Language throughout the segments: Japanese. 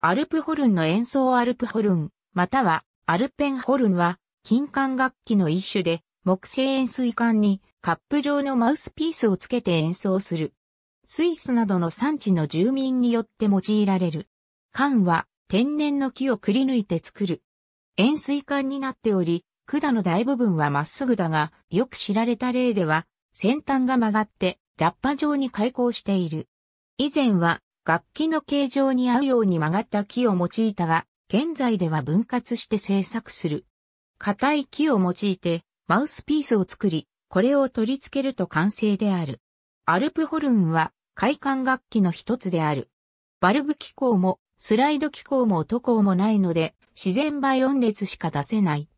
アルプホルンの演奏アルプホルン、またはアルペンホルンは、金管楽器の一種で、木製円錐管にカップ状のマウスピースをつけて演奏する。スイスなどの産地の住民によって用いられる。管は天然の木をくり抜いて作る。円錐管になっており、管の大部分はまっすぐだが、よく知られた例では、先端が曲がって、ラッパ状に開口している。以前は楽器の形状に合うように曲がった木を用いたが、現在では分割して制作する。硬い木を用いて、マウスピースを作り、これを取り付けると完成である。アルプホルンは、快感楽器の一つである。バルブ機構も、スライド機構も音高もないので、自然倍音列しか出せない。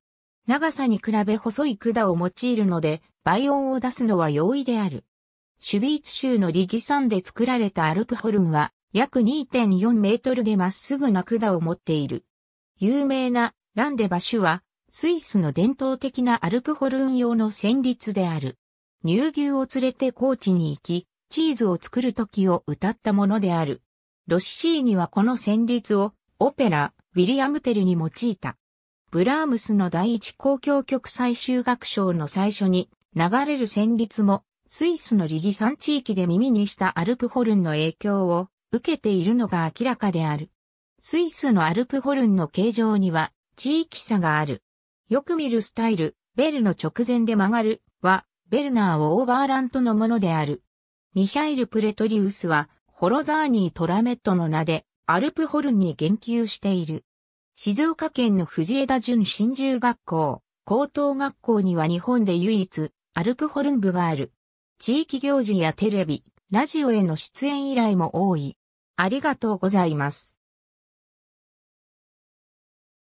長さに比べ細い管を用いるので、倍音を出すのは容易である。シュビーツ州のリギ山で作られたアルプホルンは、約2.4メートルでまっすぐな管を持っている。有名なランデバシュは、スイスの伝統的なアルプホルン用の旋律である。乳牛を連れて高地に行き、チーズを作る時を歌ったものである。ロッシーニはこの旋律をオペラ、ウィリアムテルに用いた。ブラームスの第一公共曲最終楽章の最初に流れる旋律もスイスのリギ山地域で耳にしたアルプホルンの影響を受けているのが明らかである。スイスのアルプホルンの形状には地域差がある。よく見るスタイル、ベルの直前で曲がるは、ベルナーをオーバーラントのものである。ミヒャイル・プレトリウスは、ホロザーニー・トラメットの名で、アルプホルンに言及している。静岡県の藤枝淳新中学校、高等学校には日本で唯一、アルプホルン部がある。地域行事やテレビ、ラジオへの出演依頼も多い。ありがとうございます。